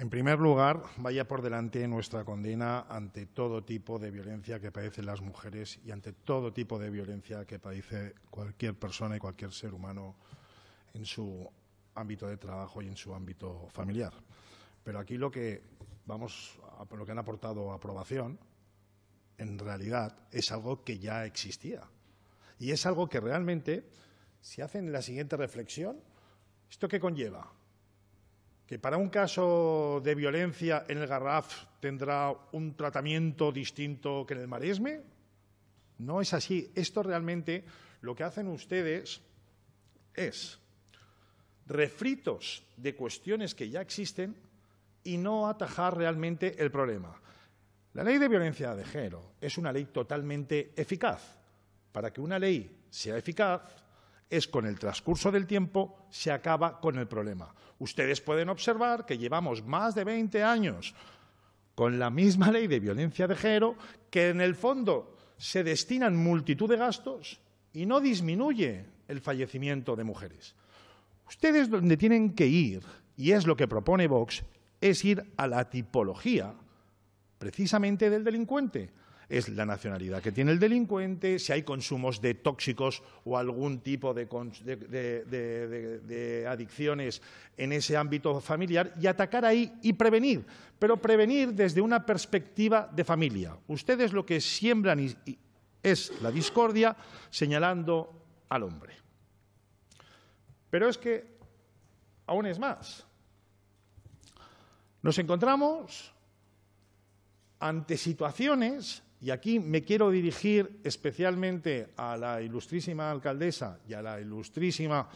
En primer lugar, vaya por delante nuestra condena ante todo tipo de violencia que padecen las mujeres y ante todo tipo de violencia que padece cualquier persona y cualquier ser humano en su ámbito de trabajo y en su ámbito familiar. Pero aquí lo que vamos a, lo que han aportado a aprobación en realidad es algo que ya existía. Y es algo que realmente si hacen la siguiente reflexión, esto qué conlleva? que para un caso de violencia en el Garraf tendrá un tratamiento distinto que en el Maresme? No es así. Esto realmente lo que hacen ustedes es refritos de cuestiones que ya existen y no atajar realmente el problema. La ley de violencia de género es una ley totalmente eficaz. Para que una ley sea eficaz, es con el transcurso del tiempo se acaba con el problema. Ustedes pueden observar que llevamos más de 20 años con la misma ley de violencia de género, que en el fondo se destinan multitud de gastos y no disminuye el fallecimiento de mujeres. Ustedes donde tienen que ir, y es lo que propone Vox, es ir a la tipología precisamente del delincuente, es la nacionalidad que tiene el delincuente, si hay consumos de tóxicos o algún tipo de, adicciones en ese ámbito familiar y atacar ahí y prevenir, pero prevenir desde una perspectiva de familia. Ustedes lo que siembran es la discordia señalando al hombre. Pero es que aún es más. Nos encontramos ante situaciones y aquí me quiero dirigir especialmente a la ilustrísima alcaldesa y a la ilustrísima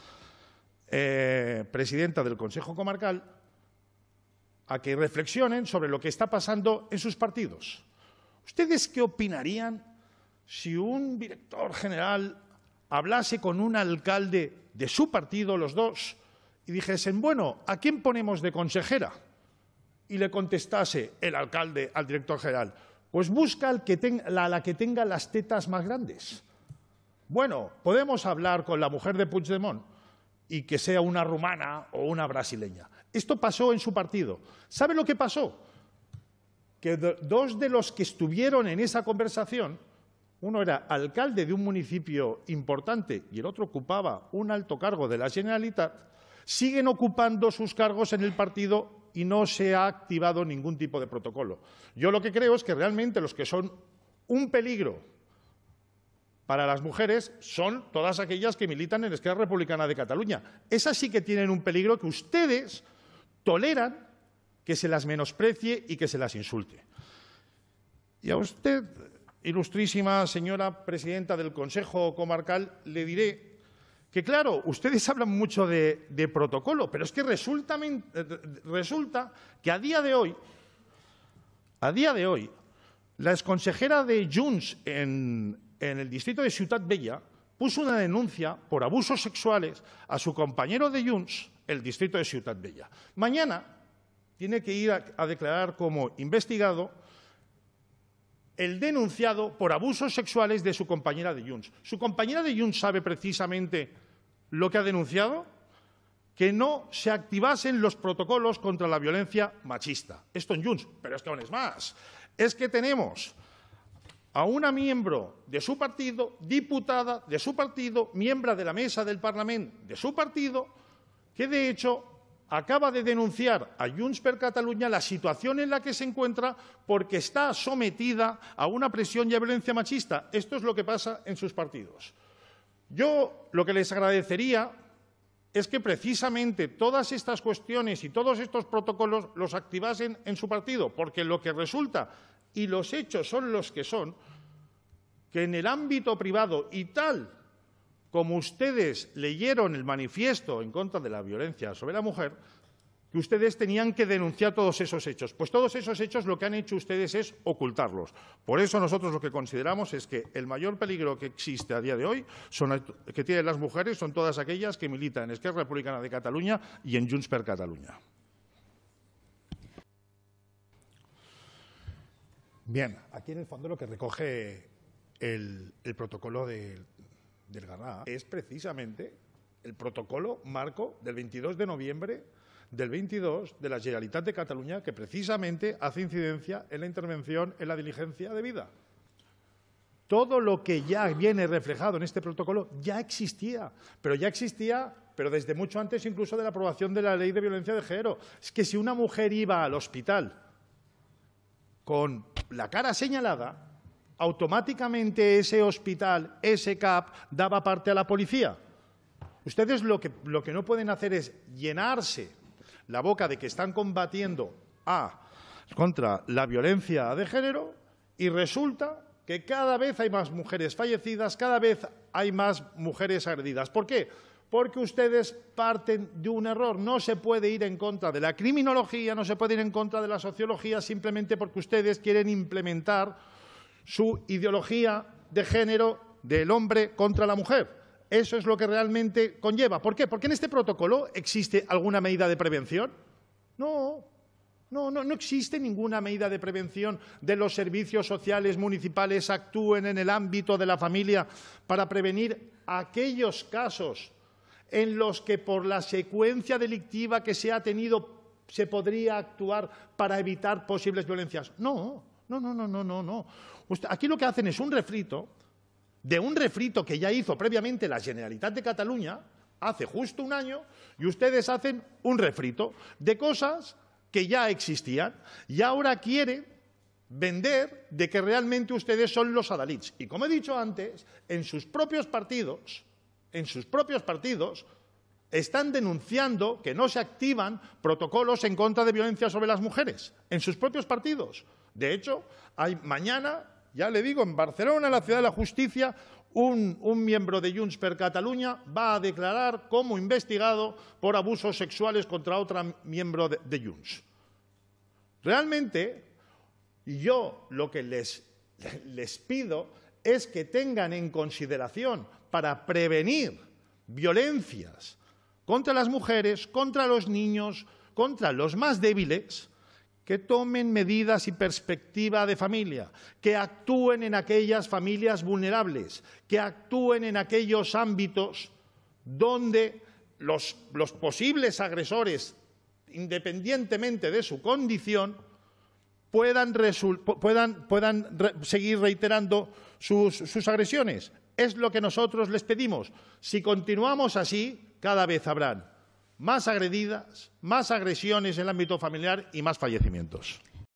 eh, presidenta del Consejo Comarcal a que reflexionen sobre lo que está pasando en sus partidos. ¿Ustedes qué opinarían si un director general hablase con un alcalde de su partido, los dos, y dijesen, bueno, ¿a quién ponemos de consejera? Y le contestase el alcalde al director general, pues busca la, la, que tenga las tetas más grandes. Bueno, podemos hablar con la mujer de Puigdemont y que sea una rumana o una brasileña. Esto pasó en su partido. ¿Sabe lo que pasó? Que dos de los que estuvieron en esa conversación, uno era alcalde de un municipio importante y el otro ocupaba un alto cargo de la Generalitat, siguen ocupando sus cargos en el partido y no se ha activado ningún tipo de protocolo. Yo lo que creo es que realmente los que son un peligro para las mujeres son todas aquellas que militan en la Esquerra Republicana de Cataluña. Esas sí que tienen un peligro que ustedes toleran que se las menosprecie y que se las insulte. Y a usted, ilustrísima señora presidenta del Consejo Comarcal, le diré que claro, ustedes hablan mucho de, protocolo, pero es que eh, eh, resulta, que a día de hoy, a día de hoy, la exconsejera de Junts en, el distrito de Ciudad Bella puso una denuncia por abusos sexuales a su compañero de Junts, el distrito de Ciudad Bella. Mañana tiene que ir a, declarar como investigado el denunciado por abusos sexuales de su compañera de Junts. Su compañera de Junts sabe precisamente lo que ha denunciado que no se activasen los protocolos contra la violencia machista. Esto en Junts, pero es que aún es más. Es que tenemos a una miembro de su partido, diputada de su partido, miembro de la mesa del Parlamento de su partido, que de hecho acaba de denunciar a Junts per Cataluña la situación en la que se encuentra porque está sometida a una presión y a violencia machista. Esto es lo que pasa en sus partidos. Yo lo que les agradecería es que precisamente todas estas cuestiones y todos estos protocolos los activasen en su partido, porque lo que resulta, y los hechos son los que son, que en el ámbito privado y tal como ustedes leyeron el manifiesto en contra de la violencia sobre la mujer, que ustedes tenían que denunciar todos esos hechos. Pues todos esos hechos lo que han hecho ustedes es ocultarlos. Por eso nosotros lo que consideramos es que el mayor peligro que existe a día de hoy que tienen las mujeres son todas aquellas que militan en Esquerra Republicana de Cataluña y en Junts per Cataluña. Bien, aquí en el fondo lo que recoge el, protocolo del Garra es precisamente el protocolo marco del 22 de noviembre del 22 de la Generalitat de Cataluña, que precisamente hace incidencia en la intervención en la diligencia de vida. Todo lo que ya viene reflejado en este protocolo ya existía, pero ya existía, pero desde mucho antes incluso de la aprobación de la ley de violencia de género. Es que si una mujer iba al hospital con la cara señalada, automáticamente ese hospital, ese CAP, daba parte a la policía. Ustedes lo lo que no pueden hacer es llenarse la boca de que están combatiendo contra la violencia de género y resulta que cada vez hay más mujeres fallecidas, cada vez hay más mujeres agredidas. ¿Por qué? Porque ustedes parten de un error. No se puede ir en contra de la criminología, no se puede ir en contra de la sociología simplemente porque ustedes quieren implementar su ideología de género del hombre contra la mujer. Eso es lo que realmente conlleva. ¿Por qué? Porque en este protocolo existe alguna medida de prevención. No, no, no, no, existe ninguna medida de prevención de los servicios sociales municipales actúen en el ámbito de la familia para prevenir aquellos casos en los que por la secuencia delictiva que se ha tenido se podría actuar para evitar posibles violencias. No, no, no, no, no, no. Aquí lo que hacen es un refrito de un refrito que ya hizo previamente la Generalitat de Cataluña hace justo un año y ustedes hacen un refrito de cosas que ya existían y ahora quieren vender de que realmente ustedes son los adalits. Y como he dicho antes, en sus propios partidos, en sus propios partidos, están denunciando que no se activan protocolos en contra de violencia sobre las mujeres, en sus propios partidos. De hecho, hay mañana ya le digo, en Barcelona, la ciudad de la justicia, un, miembro de Junts per Cataluña va a declarar como investigado por abusos sexuales contra otro miembro de, Junts. Realmente, yo lo que les pido es que tengan en consideración para prevenir violencias contra las mujeres, contra los niños, contra los más débiles, que tomen medidas y perspectiva de familia, que actúen en aquellas familias vulnerables, que actúen en aquellos ámbitos donde los, posibles agresores, independientemente de su condición, puedan, seguir reiterando sus, sus agresiones. Es lo que nosotros les pedimos. Si continuamos así, cada vez habrán más agredidas, más agresiones en el ámbito familiar y más fallecimientos.